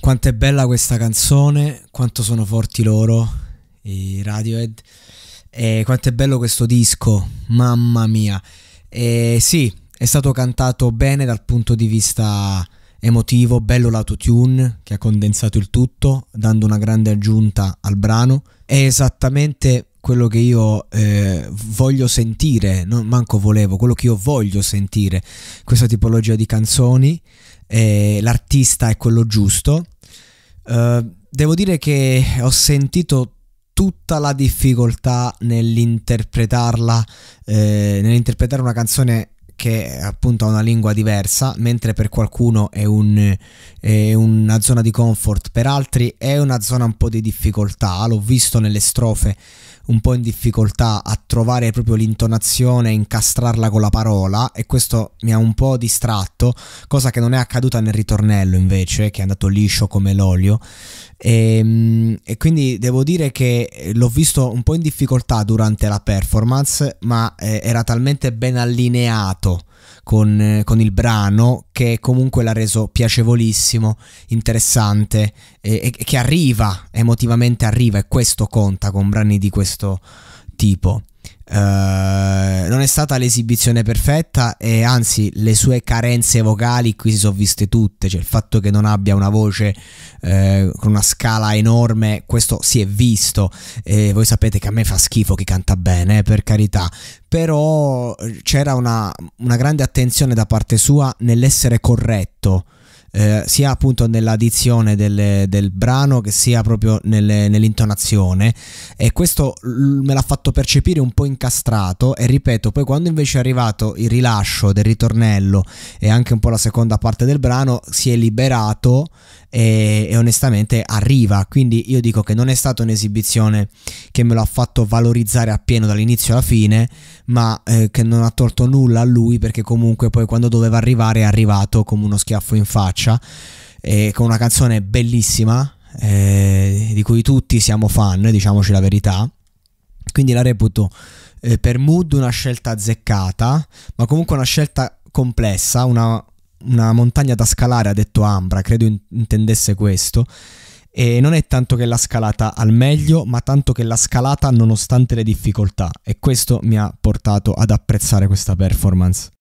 Quanto è bella questa canzone, quanto sono forti loro, i Radiohead, e quanto è bello questo disco, mamma mia. E sì, è stato cantato bene dal punto di vista emotivo, bello l'autotune che ha condensato il tutto, dando una grande aggiunta al brano. È esattamente quello che io eh, voglio sentire, non manco volevo, quello che io voglio sentire, questa tipologia di canzoni e eh, l'artista è quello giusto. Uh, devo dire che ho sentito tutta la difficoltà nell'interpretarla, eh, nell'interpretare una canzone che appunto ha una lingua diversa, mentre per qualcuno è, un, è una zona di comfort, per altri è una zona un po' di difficoltà, l'ho visto nelle strofe un po' in difficoltà a trovare proprio l'intonazione, incastrarla con la parola e questo mi ha un po' distratto, cosa che non è accaduta nel ritornello invece, che è andato liscio come l'olio. E, ehm, e quindi devo dire che l'ho visto un po' in difficoltà durante la performance, ma eh, era talmente ben allineato con, eh, con, il brano che comunque l'ha reso piacevolissimo, interessante e, e, che arriva, emotivamente arriva e questo conta con brani di questo, tipo uh, non è stata l'esibizione perfetta e anzi le sue carenze vocali qui si sono viste tutte, cioè il fatto che non abbia una voce uh, con una scala enorme, questo si è visto e voi sapete che a me fa schifo chi canta bene, eh, per carità, però c'era una, una grande attenzione da parte sua nell'essere corretto eh, sia appunto nell'addizione del, del, brano che sia proprio nelle, nell'intonazione e questo me l'ha fatto percepire un po' incastrato e ripeto poi quando invece è arrivato il rilascio del ritornello e anche un po' la seconda parte del brano si è liberato e, e, onestamente arriva. Quindi io dico che non è stata un'esibizione che me lo ha fatto valorizzare appieno dall'inizio alla fine, ma eh, che non ha tolto nulla a lui perché comunque poi quando doveva arrivare è arrivato come uno schiaffo in faccia, eh, con una canzone bellissima eh, di cui tutti siamo fan, diciamoci la verità. Quindi la reputo eh, per Mood una scelta azzeccata, ma comunque una scelta complessa, una, una montagna da scalare, ha detto Ambra, credo intendesse questo. E non è tanto che l'ha scalata al meglio, ma tanto che l'ha scalata nonostante le difficoltà. E questo mi ha portato ad apprezzare questa performance.